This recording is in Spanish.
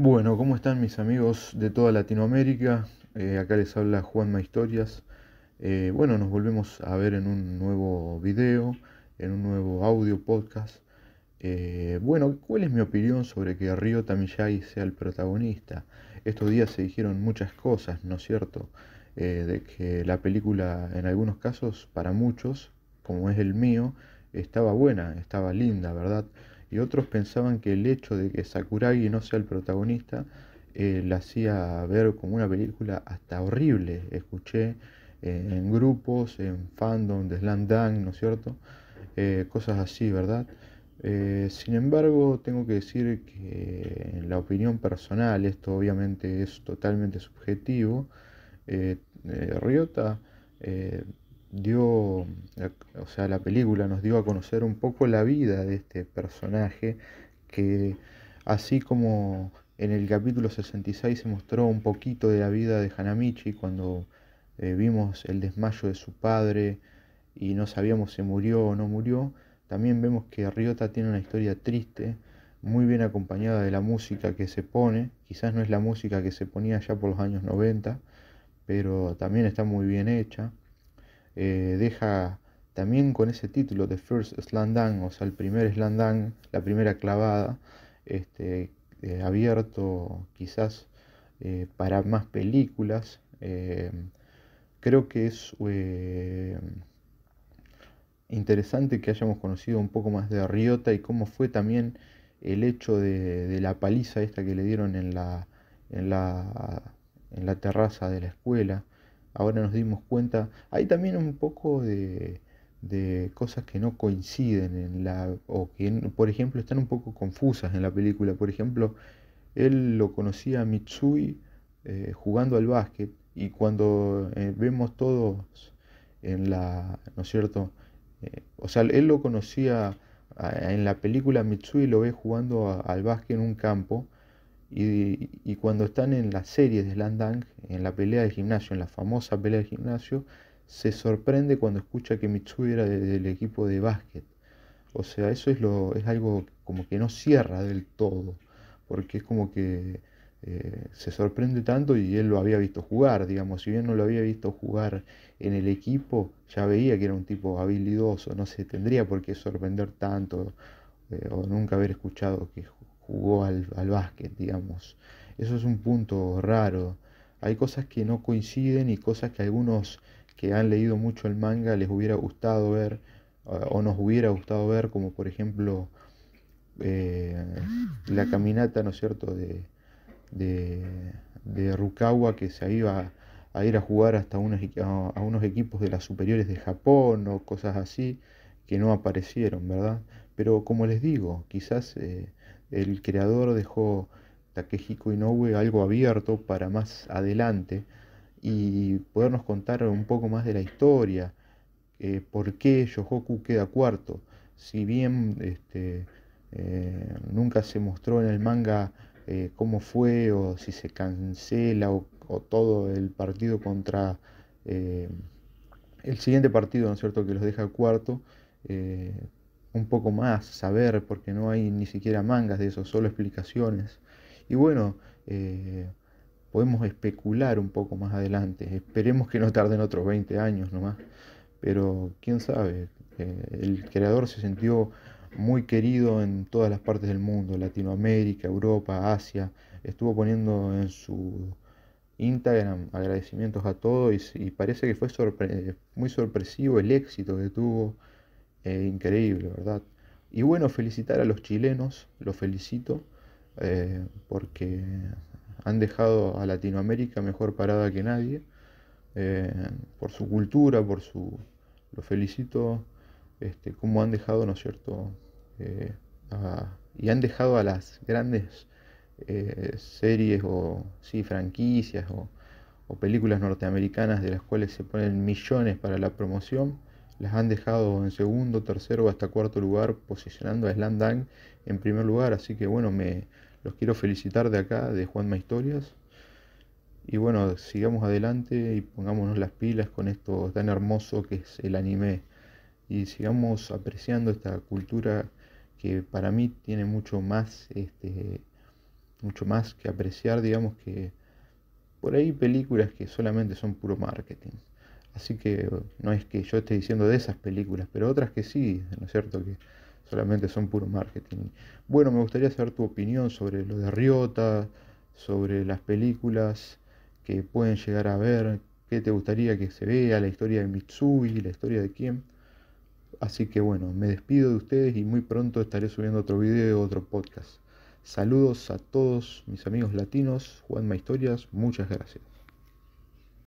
Bueno, ¿cómo están mis amigos de toda Latinoamérica? Eh, acá les habla Juanma Historias. Eh, bueno, nos volvemos a ver en un nuevo video, en un nuevo audio podcast. Eh, bueno, ¿cuál es mi opinión sobre que Río tamillay sea el protagonista? Estos días se dijeron muchas cosas, ¿no es cierto? de que la película, en algunos casos, para muchos, como es el mío, estaba buena, estaba linda, ¿verdad? y otros pensaban que el hecho de que Sakuragi no sea el protagonista eh, la hacía ver como una película hasta horrible. Escuché eh, en grupos, en fandom de Slam ¿no es cierto? Eh, cosas así, ¿verdad? sin embargo, tengo que decir que en la opinión personal, esto obviamente es totalmente subjetivo, Ryota dio, o sea, la película nos dio a conocer un poco la vida de este personaje, que así como en el capítulo 66 se mostró un poquito de la vida de Hanamichi cuando eh, vimos el desmayo de su padre y no sabíamos si murió o no murió, también vemos que Ryota tiene una historia triste, muy bien acompañada de la música que se pone, quizás no es la música que se ponía ya por los años 90, pero también está muy bien hecha. Eh, deja también con ese título de First Slandang, o sea, el primer Slandang, la primera clavada, este, eh, abierto quizás eh, para más películas. creo que es interesante que hayamos conocido un poco más de Riota y cómo fue también el hecho de, la paliza esta que le dieron en la terraza de la escuela ahora nos dimos cuenta, hay también un poco de, cosas que no coinciden en la o que por ejemplo están un poco confusas en la película por ejemplo él lo conocía a Mitsui eh, jugando al básquet y cuando eh, vemos todos en la no es cierto eh, o sea él lo conocía en la película Mitsui lo ve jugando al básquet en un campo y, cuando están en la serie de Slandang, en la pelea de gimnasio, en la famosa pelea de gimnasio, se sorprende cuando escucha que Mitsui era del equipo de básquet. O sea, eso es, lo, es algo como que no cierra del todo, porque es como que eh, se sorprende tanto y él lo había visto jugar, digamos, si bien no lo había visto jugar en el equipo, ya veía que era un tipo habilidoso, no se tendría por qué sorprender tanto eh, o nunca haber escuchado que jugó al, básquet, digamos. Eso es un punto raro. Hay cosas que no coinciden y cosas que algunos que han leído mucho el manga les hubiera gustado ver o nos hubiera gustado ver, como por ejemplo eh, la caminata, ¿no es cierto?, de, de, Rukawa que se iba a ir a jugar hasta a unos equipos de las superiores de Japón o cosas así que no aparecieron, ¿verdad? Pero como les digo, quizás eh, el creador dejó Takehiko Inoue algo abierto para más adelante y podernos contar un poco más de la historia, eh, por qué Yohoku queda cuarto. Si bien este, eh, nunca se mostró en el manga eh, cómo fue o si se cancela o, o todo el partido contra el siguiente partido, ¿no es cierto?, que los deja cuarto, un poco más, saber, porque no hay ni siquiera mangas de eso, solo explicaciones. Y bueno, eh, podemos especular un poco más adelante. Esperemos que no tarden otros 20 años nomás. Pero quién sabe, eh, el creador se sintió muy querido en todas las partes del mundo, Latinoamérica, Europa, Asia. Estuvo poniendo en su Instagram agradecimientos a todos y, parece que fue muy sorpresivo el éxito que tuvo increíble, ¿verdad? Y bueno, felicitar a los chilenos, los felicito, eh, porque han dejado a Latinoamérica mejor parada que nadie, eh, por su cultura, por su... Los felicito, este, han dejado, ¿no es cierto? Eh, y han dejado a las grandes series o, sí, franquicias o, o películas norteamericanas de las cuales se ponen millones para la promoción las han dejado en segundo, tercero hasta cuarto lugar, posicionando a Slam en primer lugar. Así que bueno, me los quiero felicitar de acá, de Juanma Historias. Y bueno, sigamos adelante y pongámonos las pilas con esto tan hermoso que es el anime. Y sigamos apreciando esta cultura que para mí tiene mucho más, este, mucho más que apreciar, digamos que por ahí películas que solamente son puro marketing. Así que no es que yo esté diciendo de esas películas, pero otras que sí, ¿no es cierto? Que solamente son puro marketing. Bueno, me gustaría saber tu opinión sobre lo de Riota, sobre las películas que pueden llegar a ver, qué te gustaría que se vea, la historia de Mitsui, la historia de quién. Así que bueno, me despido de ustedes y muy pronto estaré subiendo otro video, otro podcast. Saludos a todos mis amigos latinos, Juanma Historias, muchas gracias.